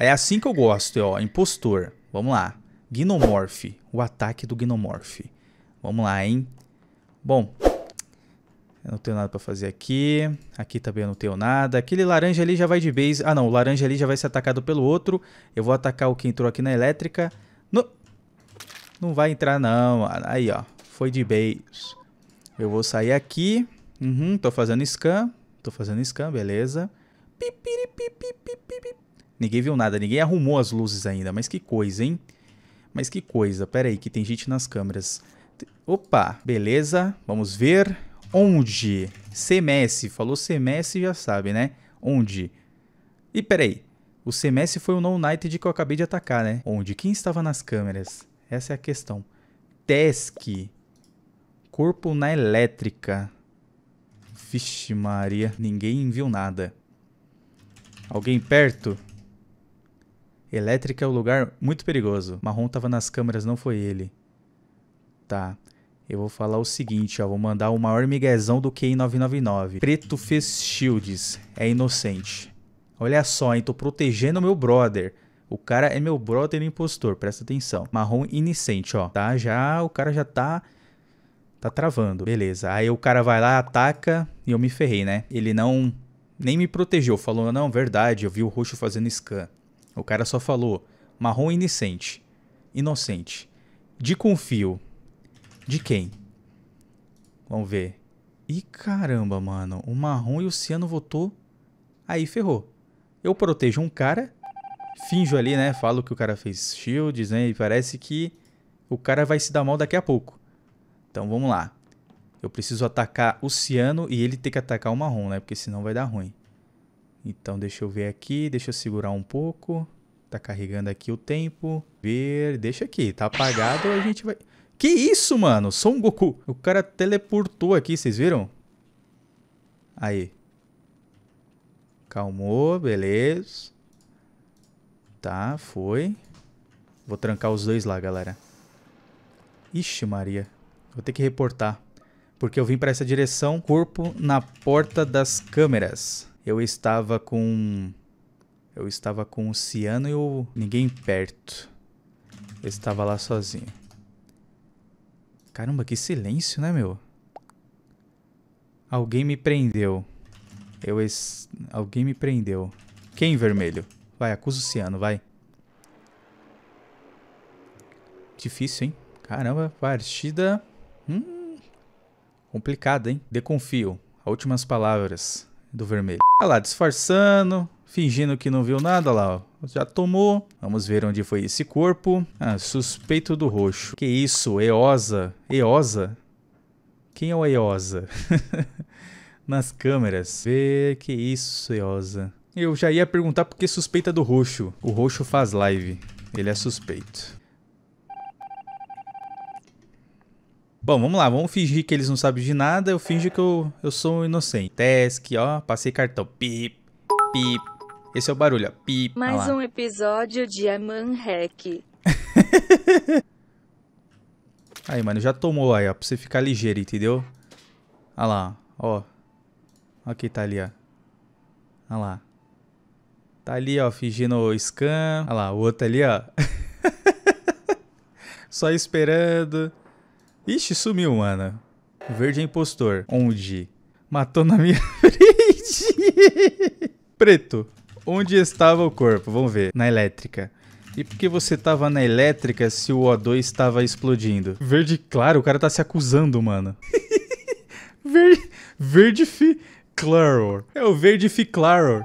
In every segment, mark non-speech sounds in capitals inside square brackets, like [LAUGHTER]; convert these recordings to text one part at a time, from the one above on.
É assim que eu gosto, é, ó. Impostor. Vamos lá. Gnomorph. O ataque do Gnomorph. Vamos lá, hein? Bom. Eu não tenho nada pra fazer aqui. Aqui também eu não tenho nada. Aquele laranja ali já vai de base. Ah, não. O laranja ali já vai ser atacado pelo outro. Eu vou atacar o que entrou aqui na elétrica. No... Não vai entrar, não. Aí, ó. Foi de base. Eu vou sair aqui. Uhum, tô fazendo scan. Tô fazendo scan, beleza. Pipiripipipipipipi. Ninguém viu nada, ninguém arrumou as luzes ainda. Mas que coisa, hein? Mas que coisa. Pera aí, que tem gente nas câmeras. Opa, beleza. Vamos ver. Onde? CMS. Falou CMS, já sabe, né? Onde? E aí. O CMS foi o Non-Nighted que eu acabei de atacar, né? Onde? Quem estava nas câmeras? Essa é a questão. Tesk. Corpo na elétrica. Vixe Maria. Ninguém viu nada. Alguém perto? Elétrica é um lugar muito perigoso. Marrom tava nas câmeras, não foi ele. Tá. Eu vou falar o seguinte, ó. Vou mandar o maior miguezão do QI 999. Preto fez shields. É inocente. Olha só, hein? Tô protegendo meu brother. O cara é meu brother impostor, presta atenção. Marrom inocente, ó. Tá? Já, o cara já tá... Tá travando. Beleza. Aí o cara vai lá, ataca e eu me ferrei, né? Ele não... Nem me protegeu. Falou, não, verdade, eu vi o roxo fazendo scan. O cara só falou marrom inocente. Inocente. De confio. De quem? Vamos ver. Ih, caramba, mano. O marrom e o ciano votou. Aí ferrou. Eu protejo um cara. Finjo ali, né? Falo que o cara fez shields, né? E parece que o cara vai se dar mal daqui a pouco. Então vamos lá. Eu preciso atacar o ciano e ele tem que atacar o marrom, né? Porque senão vai dar ruim. Então deixa eu ver aqui, deixa eu segurar um pouco. Tá carregando aqui o tempo. Ver, deixa aqui, tá apagado, a gente vai... Que isso, mano? um Goku. O cara teleportou aqui, vocês viram? Aí. Calmou, beleza. Tá, foi. Vou trancar os dois lá, galera. Ixi, Maria. Vou ter que reportar. Porque eu vim pra essa direção. Corpo na porta das câmeras. Eu estava com. Eu estava com o Ciano e o. Ninguém perto. Eu estava lá sozinho. Caramba, que silêncio, né, meu? Alguém me prendeu. Eu es... Alguém me prendeu. Quem, vermelho? Vai, acusa o Ciano, vai. Difícil, hein? Caramba, partida... Hum, complicada, hein? Deconfio. Últimas palavras do vermelho. Olha tá lá, disfarçando, fingindo que não viu nada olha lá, ó. Já tomou. Vamos ver onde foi esse corpo. Ah, suspeito do roxo. Que isso, Eosa? Eosa? Quem é o Eosa? [LAUGHS] Nas câmeras. Vê que isso, Eosa. Eu já ia perguntar por que suspeita do roxo. O roxo faz live. Ele é suspeito. Bom, vamos lá, vamos fingir que eles não sabem de nada, eu finjo que eu, eu sou um inocente. Task, ó, passei cartão. Pip, pip. Esse é o barulho, ó. Pip. Mais um episódio de Aman Hack. [LAUGHS] aí, mano, já tomou aí, ó, pra você ficar ligeiro, entendeu? Olha lá, ó. Olha quem tá ali, ó. Olha lá. Tá ali, ó, fingindo o scan. Olha lá, o outro ali, ó. [LAUGHS] Só esperando. Ixi, sumiu, mano. O verde é impostor. Onde? Matou na minha [LAUGHS] frente. Preto. Onde estava o corpo? Vamos ver. Na elétrica. E por que você tava na elétrica se o O2 estava explodindo? Verde claro, o cara tá se acusando, mano. [LAUGHS] verde, verde fi claro. É o verde fi claro.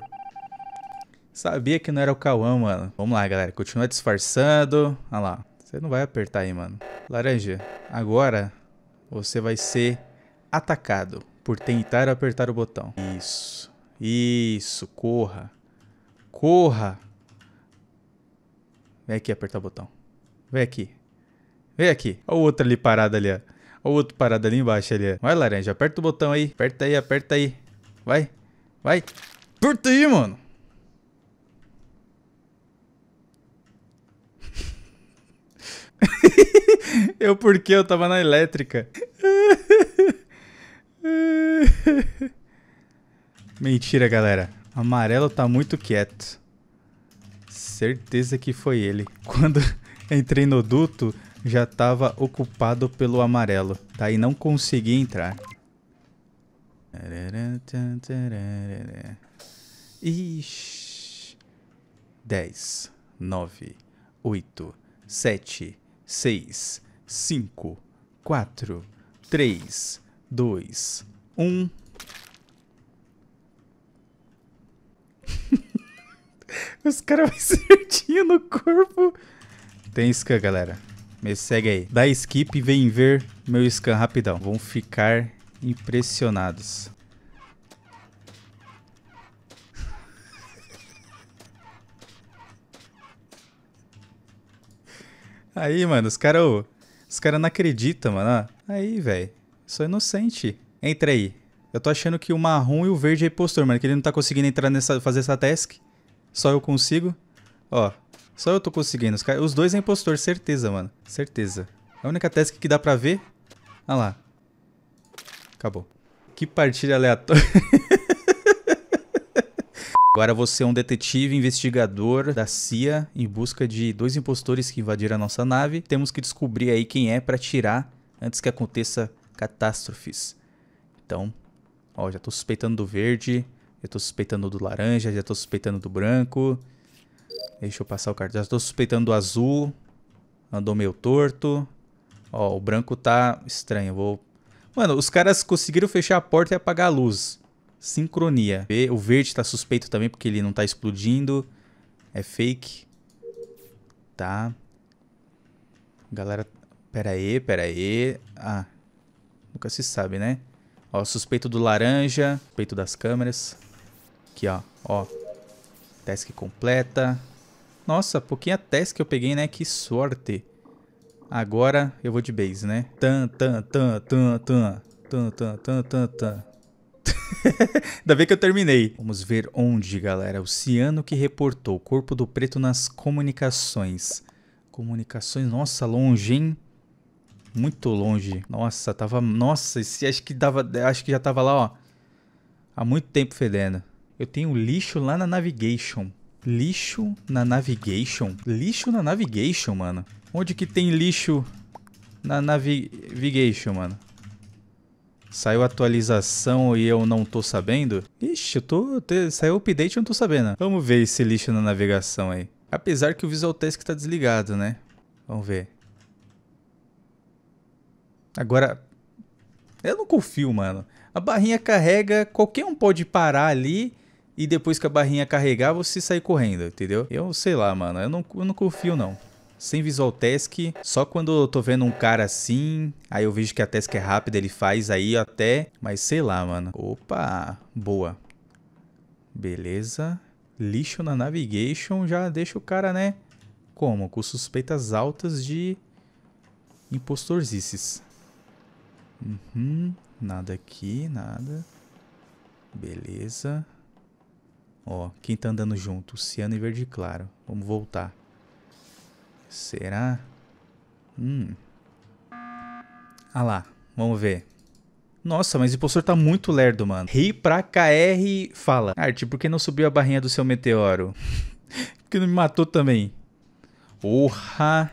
Sabia que não era o Cauã, mano. Vamos lá, galera. Continua disfarçando. Olha lá. Você não vai apertar aí, mano. Laranja, agora você vai ser atacado por tentar apertar o botão. Isso. Isso, corra. Corra. Vem aqui apertar o botão. Vem aqui. Vem aqui. Olha o outro ali parado ali, ó. Olha o outro parado ali embaixo ali, ó. Vai, laranja, aperta o botão aí. Aperta aí, aperta aí. Vai. Vai. Aperta aí, mano. [LAUGHS] eu porque eu tava na elétrica. [LAUGHS] Mentira, galera. Amarelo tá muito quieto. Certeza que foi ele. [LAUGHS] Quando entrei no duto, já tava ocupado pelo amarelo. Tá? E não consegui entrar. Ixi. 10, 9, 8, 7, seis, cinco, quatro, três, dois, um. [LAUGHS] Os caras vão certinho [LAUGHS] no corpo. Tem scan, galera. Me segue aí. Dá skip e vem ver meu scan rapidão. Vão ficar impressionados. Aí, mano, os caras os cara não acreditam, mano. Aí, velho. Sou inocente. Entra aí. Eu tô achando que o marrom e o verde é impostor, mano. Que ele não tá conseguindo entrar nessa. fazer essa task. Só eu consigo. Ó. Só eu tô conseguindo. Os, cara, os dois é impostor, certeza, mano. Certeza. A única task que dá pra ver. Ah lá. Acabou. Que partida aleatória. [LAUGHS] Agora você é um detetive investigador da CIA em busca de dois impostores que invadiram a nossa nave. Temos que descobrir aí quem é para tirar antes que aconteça catástrofes. Então, ó, já tô suspeitando do verde, já tô suspeitando do laranja, já tô suspeitando do branco. Deixa eu passar o cartão. Já tô suspeitando do azul. Andou meio torto. Ó, o branco tá estranho. Vou Mano, os caras conseguiram fechar a porta e apagar a luz. Sincronia. O verde está suspeito também porque ele não está explodindo. É fake. Tá. Galera, pera aí, pera aí. Ah, nunca se sabe, né? Ó, suspeito do laranja, suspeito das câmeras. Aqui, ó, ó. Task completa. Nossa, pouquinha task que eu peguei, né? Que sorte. Agora eu vou de base, né? Tan, tan, tan, tan, tan. Tan, tan, tan, tan, tan. [LAUGHS] Ainda bem que eu terminei. Vamos ver onde, galera. O Ciano que reportou. Corpo do Preto nas comunicações. Comunicações, nossa, longe, hein? Muito longe. Nossa, tava. Nossa, esse acho que dava. Acho que já tava lá, ó. Há muito tempo fedendo. Eu tenho lixo lá na navigation. Lixo na navigation? Lixo na navigation, mano. Onde que tem lixo na navigation, mano? Saiu atualização e eu não tô sabendo? Ixi, eu tô. Te, saiu update e eu não tô sabendo. Vamos ver esse lixo na navegação aí. Apesar que o Visual Task tá desligado, né? Vamos ver. Agora. Eu não confio, mano. A barrinha carrega, qualquer um pode parar ali e depois que a barrinha carregar, você sair correndo, entendeu? Eu sei lá, mano. Eu não, eu não confio, não sem visual task, só quando eu tô vendo um cara assim, aí eu vejo que a task é rápida, ele faz aí até, mas sei lá, mano. Opa, boa. Beleza. Lixo na navigation já deixa o cara, né? Como? Com suspeitas altas de impostorzices. Uhum, nada aqui, nada. Beleza. Ó, quem tá andando junto? Ciano e Verde Claro. Vamos voltar. Será? Hum. Ah lá, vamos ver. Nossa, mas o impostor tá muito lerdo, mano. Ri pra KR fala. Arte, por que não subiu a barrinha do seu meteoro? [LAUGHS] Porque não me matou também. Porra.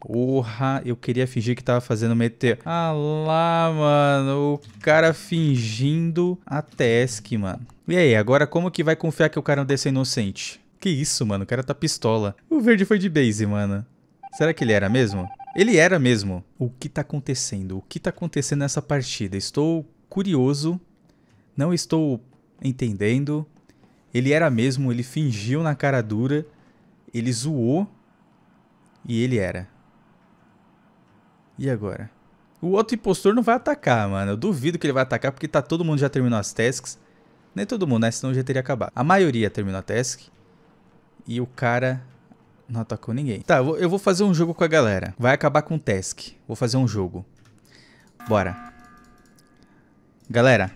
Porra, eu queria fingir que tava fazendo meteoro. Ah lá, mano. O cara fingindo a task, mano. E aí, agora como que vai confiar que o cara não é um desse inocente? Que isso, mano? O cara tá pistola. O verde foi de base, mano. Será que ele era mesmo? Ele era mesmo. O que tá acontecendo? O que tá acontecendo nessa partida? Estou curioso. Não estou entendendo. Ele era mesmo, ele fingiu na cara dura. Ele zoou. E ele era. E agora? O outro impostor não vai atacar, mano. Eu duvido que ele vai atacar porque tá todo mundo já terminou as tasks. Nem todo mundo, né? Senão já teria acabado. A maioria terminou a task e o cara não atacou ninguém. Tá, eu vou fazer um jogo com a galera. Vai acabar com o task. Vou fazer um jogo. Bora. Galera,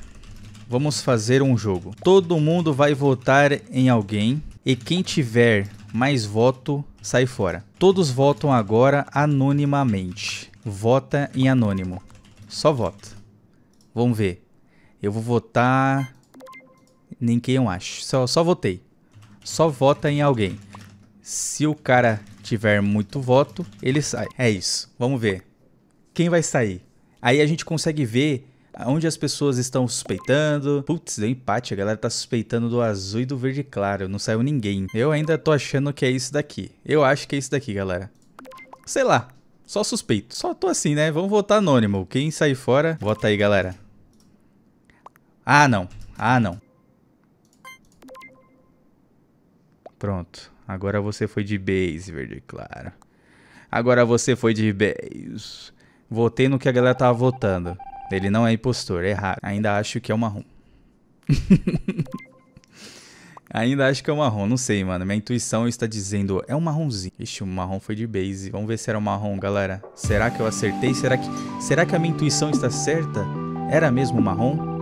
vamos fazer um jogo. Todo mundo vai votar em alguém e quem tiver mais voto sai fora. Todos votam agora anonimamente. Vota em anônimo. Só vota. Vamos ver. Eu vou votar... Nem quem eu acho. Só, só votei só vota em alguém. Se o cara tiver muito voto, ele sai. É isso. Vamos ver. Quem vai sair? Aí a gente consegue ver onde as pessoas estão suspeitando. Putz, deu empate, a galera tá suspeitando do azul e do verde claro, não saiu ninguém. Eu ainda tô achando que é isso daqui. Eu acho que é isso daqui, galera. Sei lá, só suspeito. Só tô assim, né? Vamos votar anônimo. Quem sair fora, vota aí, galera. Ah, não. Ah, não. Pronto. Agora você foi de base, verde claro. Agora você foi de base. Votei no que a galera tava votando. Ele não é impostor, é raro. Ainda acho que é o marrom. [LAUGHS] Ainda acho que é o marrom, não sei, mano. Minha intuição está dizendo, é um marronzinho. Ixi, o marrom foi de base. Vamos ver se era o marrom, galera. Será que eu acertei? Será que, será que a minha intuição está certa? Era mesmo marrom?